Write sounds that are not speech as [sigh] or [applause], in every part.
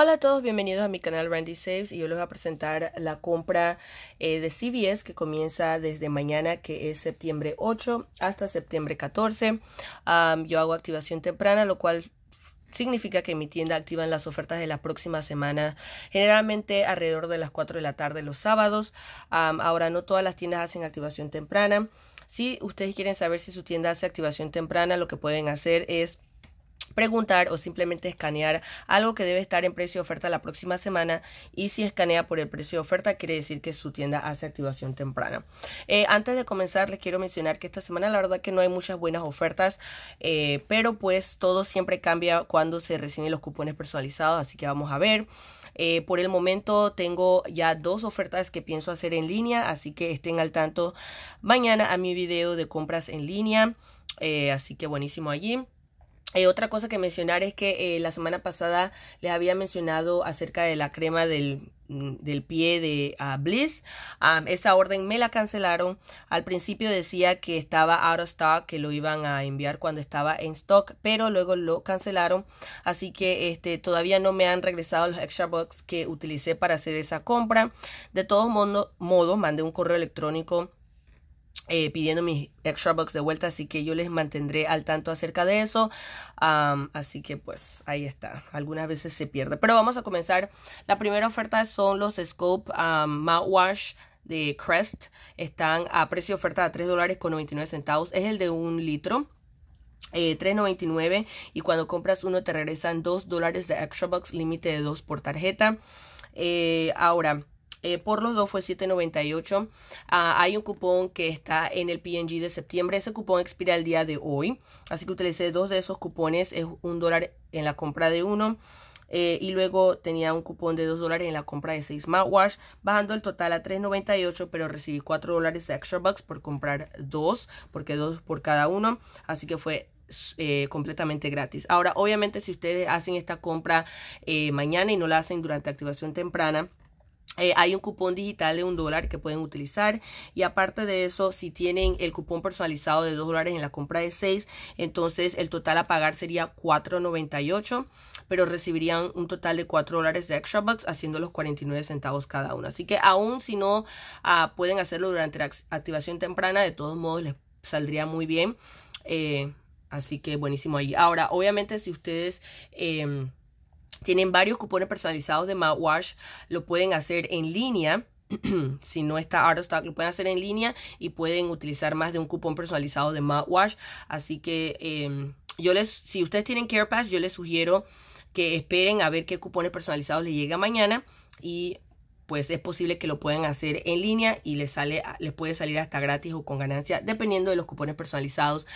Hola a todos, bienvenidos a mi canal Randy Saves y yo les voy a presentar la compra eh, de CVS que comienza desde mañana que es septiembre 8 hasta septiembre 14. yo hago activación temprana, lo cual significa que mi tienda activan las ofertas de la próxima semana, generalmente alrededor de las 4 de la tarde los sábados. ahora no todas las tiendas hacen activación temprana. Si ustedes quieren saber si su tienda hace activación temprana, lo que pueden hacer es preguntar o simplemente escanear algo que debe estar en precio de oferta la próxima semana y si escanea por el precio de oferta quiere decir que su tienda hace activación temprana. Eh, antes de comenzar les quiero mencionar que esta semana la verdad que no hay muchas buenas ofertas eh, pero pues todo siempre cambia cuando se reciben los cupones personalizados así que vamos a ver. Eh, por el momento tengo ya dos ofertas que pienso hacer en línea así que estén al tanto mañana a mi video de compras en línea así que buenísimo allí. Eh, otra cosa que mencionar es que eh, la semana pasada les había mencionado acerca de la crema del, mm, pie de ah, Bliss. Ah, esa orden me la cancelaron. Al principio decía que estaba out of stock, que lo iban a enviar cuando estaba en stock, pero luego lo cancelaron. Así que este, todavía no me han regresado los extra bucks que utilicé para hacer esa compra. De todos modos, mandé un correo electrónico eh, pidiendo mis extra bucks de vuelta, así que yo les mantendré al tanto acerca de eso. así que pues ahí está, algunas veces se pierde. Pero vamos a comenzar. La primera oferta son los Scope Mouthwash de Crest. Están a precio oferta de 3 dólares con 99 centavos. Es el de un litro. $3.99 eh, y cuando compras uno te regresan 2 dólares de extra bucks límite de 2 por tarjeta eh, ahora eh, por los dos fue 7.98. Ah, hay un cupón que está en el PNG de septiembre. Ese cupón expira el día de hoy. Así que utilicé dos de esos cupones. Es un dólar en la compra de uno. Eh, y luego tenía un cupón de dos dólares en la compra de seis smartwatch, bajando el total a 3.98, pero recibí 4 dólares de extra bucks por comprar dos, porque dos por cada uno, así que fue eh, completamente gratis. Ahora, obviamente, si ustedes hacen esta compra mañana y no la hacen durante activación temprana, eh, hay un cupón digital de un dólar que pueden utilizar y aparte de eso, si tienen el cupón personalizado de dos dólares en la compra de seis, entonces el total a pagar sería 4.98, pero recibirían un total de 4 dólares de extra bucks haciendo los 49 centavos cada uno. Así que aún si no ah, pueden hacerlo durante la activación temprana, de todos modos les saldría muy bien. Eh, así que buenísimo ahí. Ahora, obviamente si ustedes... Em, tienen varios cupones personalizados de mouthwash. Lo pueden hacer en línea. [clears throat] si no está Art of lo pueden hacer en línea y pueden utilizar más de un cupón personalizado de mouthwash. Así que em, yo les, si ustedes tienen CarePass, yo les sugiero que esperen a ver qué cupones personalizados les llega mañana y pues es posible que lo puedan hacer en línea y les, sale, puede salir hasta gratis o con ganancia, dependiendo de los cupones personalizados.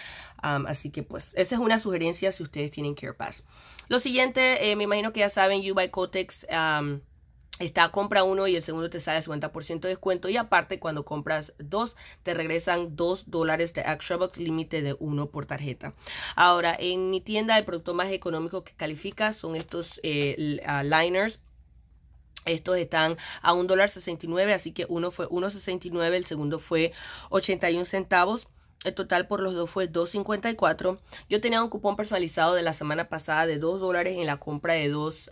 Um, así que pues esa es una sugerencia si ustedes tienen CarePass. Lo siguiente, eh, me imagino que ya saben, you by Cotex. Um, está compra uno y el segundo te sale 50% de descuento y aparte cuando compras dos te regresan 2 dólares de extra box límite de uno por tarjeta ahora en mi tienda el producto más económico que califica son estos eh, ah, liners estos están a $1.69, así que uno fue 1.69, el segundo fue 81 centavos. El total por los dos fue 2.54. Yo tenía un cupón personalizado de la semana pasada de 2 dólares en la compra de dos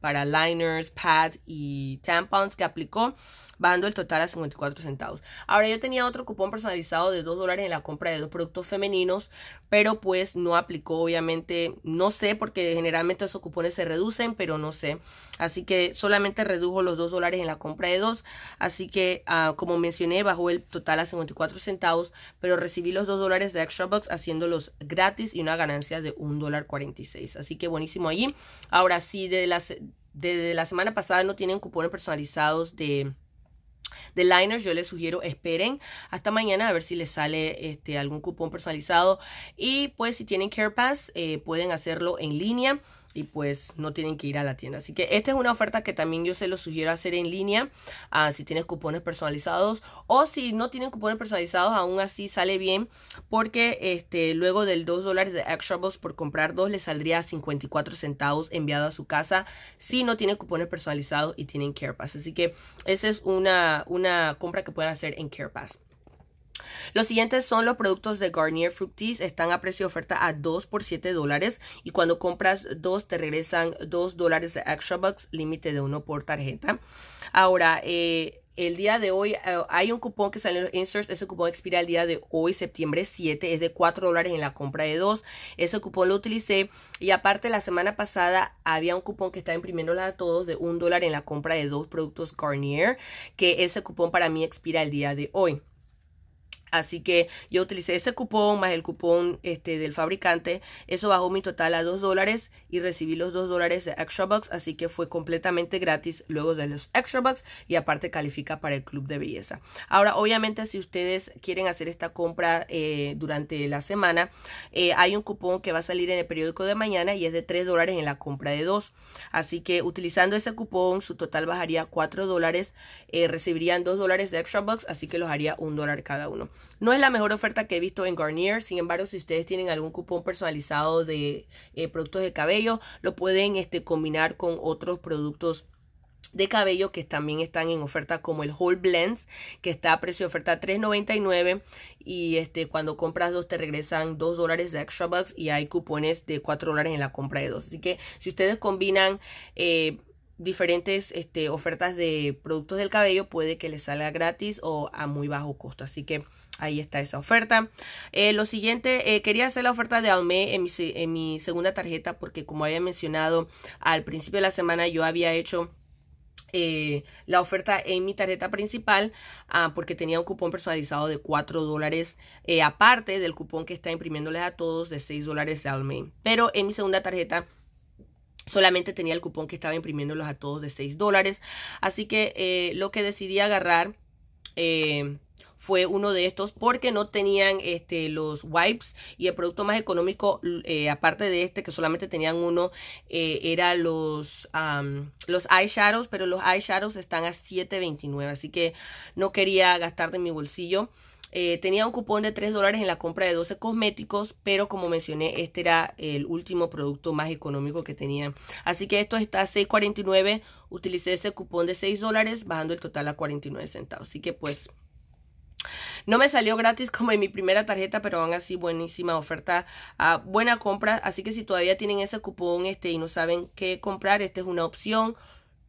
para liners, pads y tampons que aplicó bajando el total a 54 centavos. Ahora yo tenía otro cupón personalizado de 2 dólares en la compra de dos productos femeninos, pero pues no aplicó, obviamente, no sé, porque generalmente esos cupones se reducen, pero no sé. Así que solamente redujo los 2 dólares en la compra de dos, así que ah, como mencioné, bajó el total a 54 centavos, pero recibí los 2 dólares de Extra Bucks haciéndolos gratis y una ganancia de 1 dólar 46. Así que buenísimo allí. Ahora sí, de las... Desde la semana pasada no tienen cupones personalizados de, de liners. Yo les sugiero, esperen hasta mañana a ver si les sale este, algún cupón personalizado. Y pues si tienen CarePass, eh, pueden hacerlo en línea y pues no tienen que ir a la tienda. Así que esta es una oferta que también yo se lo sugiero hacer en línea ah, si tienes cupones personalizados o si no tienen cupones personalizados aún así sale bien porque este luego del 2 dólares de Box por comprar dos le saldría 54 centavos enviado a su casa si no tienen cupones personalizados y tienen CarePass. Así que esa es una, una compra que pueden hacer en CarePass. Los siguientes son los productos de Garnier Fructis. Están a precio de oferta a 2 por 7 dólares. Y cuando compras 2 te regresan 2 dólares de extra bucks, límite de 1 por tarjeta. Ahora, eh, el día de hoy eh, hay un cupón que sale en los inserts. Ese cupón expira el día de hoy, septiembre 7. Es de 4 dólares en la compra de 2. Ese cupón lo utilicé. Y aparte, la semana pasada había un cupón que estaba imprimiéndola a todos de 1 dólar en la compra de dos productos Garnier. Que ese cupón para mí expira el día de hoy. Así que yo utilicé ese cupón más el cupón este, del fabricante. Eso bajó mi total a 2 dólares y recibí los 2 dólares de Extra Bucks. Así que fue completamente gratis luego de los Extra Bucks y aparte califica para el club de belleza. Ahora, obviamente, si ustedes quieren hacer esta compra eh, durante la semana, eh, hay un cupón que va a salir en el periódico de mañana y es de 3 dólares en la compra de 2. Así que utilizando ese cupón, su total bajaría 4 dólares. Eh, recibirían 2 dólares de Extra Bucks, así que los haría 1 dólar cada uno. No es la mejor oferta que he visto en Garnier, sin embargo, si ustedes tienen algún cupón personalizado de eh, productos de cabello, lo pueden este, combinar con otros productos de cabello que también están en oferta como el Whole Blends que está a precio de oferta 3.99 y este cuando compras dos te regresan 2 dólares de extra bucks y hay cupones de 4 dólares en la compra de dos así que si ustedes combinan eh, diferentes este, ofertas de productos del cabello puede que les salga gratis o a muy bajo costo. Así que ahí está esa oferta. Eh, lo siguiente, eh, quería hacer la oferta de Almay en mi, segunda tarjeta porque como había mencionado al principio de la semana yo había hecho... Eh, la oferta en mi tarjeta principal ah, porque tenía un cupón personalizado de 4 dólares aparte del cupón que está imprimiéndoles a todos de 6 dólares de mes Pero en mi segunda tarjeta Solamente tenía el cupón que estaba imprimiéndolos a todos de 6 dólares. Así que eh, lo que decidí agarrar eh, fue uno de estos porque no tenían este, los wipes y el producto más económico, eh, aparte de este que solamente tenían uno, era los, um, los eyeshadows, pero los eyeshadows están a $7.29, así que no quería gastar de mi bolsillo eh, tenía un cupón de 3 dólares en la compra de 12 cosméticos, pero como mencioné, este era el último producto más económico que tenía Así que esto está a 6.49. Utilicé ese cupón de 6 dólares, bajando el total a 49 centavos. Así que pues... No me salió gratis como en mi primera tarjeta, pero van así buenísima oferta, ah, buena compra. Así que si todavía tienen ese cupón este, y no saben qué comprar, esta es una opción.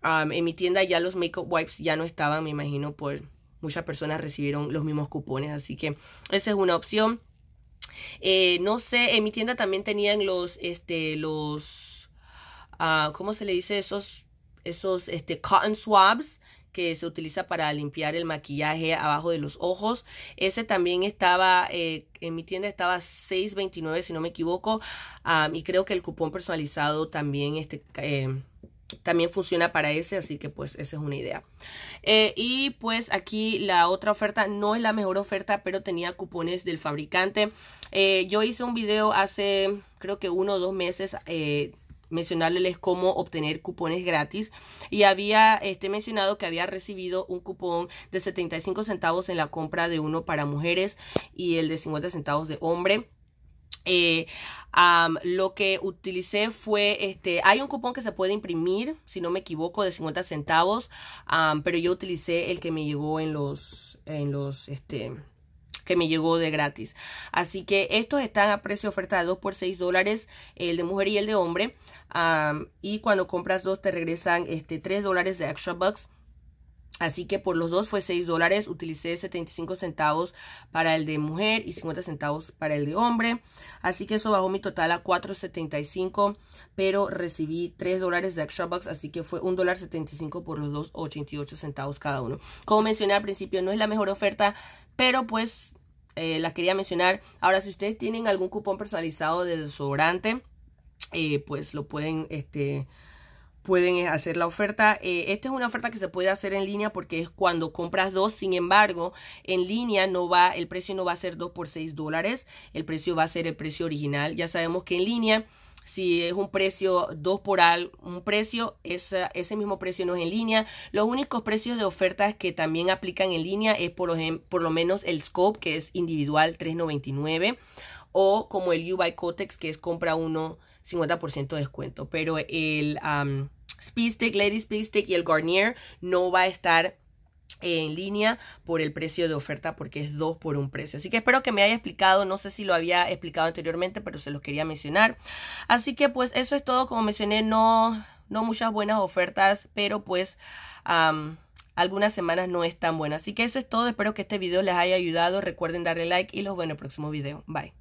Ah, en mi tienda ya los makeup wipes ya no estaban, me imagino, por muchas personas recibieron los mismos cupones, así que esa es una opción. Eh, no sé, en mi tienda también tenían los, este, los, ah, ¿cómo se le dice? Esos, esos, este, cotton swabs que se utiliza para limpiar el maquillaje abajo de los ojos. Ese también estaba, eh, en mi tienda estaba 6.29 si no me equivoco. Ah, y creo que el cupón personalizado también este, eh, también funciona para ese, así que pues esa es una idea. Eh, y pues aquí la otra oferta no es la mejor oferta, pero tenía cupones del fabricante. Eh, yo hice un video hace creo que uno o dos meses. Eh, mencionarles cómo obtener cupones gratis y había este mencionado que había recibido un cupón de 75 centavos en la compra de uno para mujeres y el de 50 centavos de hombre eh, lo que utilicé fue, este, hay un cupón que se puede imprimir, si no me equivoco, de 50 centavos, pero yo utilicé el que me llegó en los, en los, este, que me llegó de gratis. Así que estos están a precio de oferta de 2 por 6 dólares, el de mujer y el de hombre. y cuando compras dos te regresan este 3 dólares de extra bucks. Así que por los dos fue 6 dólares. Utilicé 75 centavos para el de mujer y 50 centavos para el de hombre. Así que eso bajó mi total a 4.75. Pero recibí 3 dólares de extra bucks. Así que fue $1.75 dólar por los dos, 88 centavos cada uno. Como mencioné al principio, no es la mejor oferta. Pero pues eh, la quería mencionar. Ahora, si ustedes tienen algún cupón personalizado de desodorante, eh, pues lo pueden... este pueden eh, hacer la oferta. Eh, esta es una oferta que se puede hacer en línea porque es cuando compras dos. Sin embargo, en línea no va, el precio no va a ser 2 por 6 dólares. El precio va a ser el precio original. Ya sabemos que en línea si es un precio dos por al, un precio, es ese mismo precio no es en línea. Los únicos precios de ofertas que también aplican en línea es por lo, por lo menos el scope, que es individual 3.99, o como el U by Cotex, que es compra uno 50% de descuento. Pero el Speed Stick, Lady Speed Stick y el Garnier no va a estar en línea por el precio de oferta porque es dos por un precio. Así que espero que me haya explicado, no sé si lo había explicado anteriormente, pero se los quería mencionar. Así que pues eso es todo, como mencioné, no, no muchas buenas ofertas, pero pues... algunas semanas no es tan buena. Así que eso es todo. Espero que este video les haya ayudado. Recuerden darle like y los veo en el próximo video. Bye.